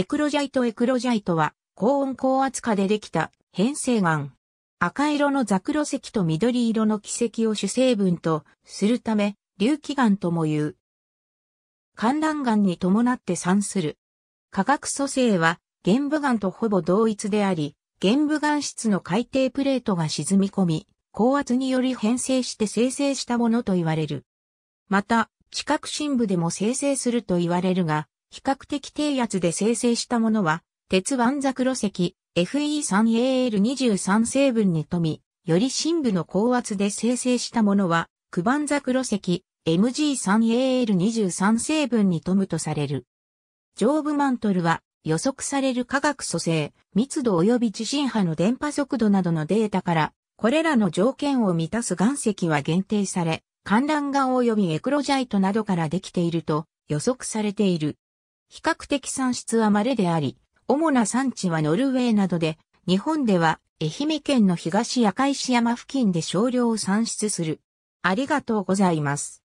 エクロジャイトエクロジャイトは高温高圧化でできた変成岩。赤色のザクロ石と緑色の奇石を主成分とするため、隆起岩とも言う。観覧岩に伴って産する。化学組成は玄武岩とほぼ同一であり、玄武岩質の海底プレートが沈み込み、高圧により変成して生成したものと言われる。また、地殻深部でも生成すると言われるが、比較的低圧で生成したものは、鉄腕桜石 FE3AL23 成分に富み、より深部の高圧で生成したものは、九番桜石 MG3AL23 成分に富むとされる。上部マントルは予測される化学組成、密度及び地震波の電波速度などのデータから、これらの条件を満たす岩石は限定され、観覧岩及びエクロジャイトなどからできていると予測されている。比較的産出は稀であり、主な産地はノルウェーなどで、日本では愛媛県の東赤石山付近で少量を産出する。ありがとうございます。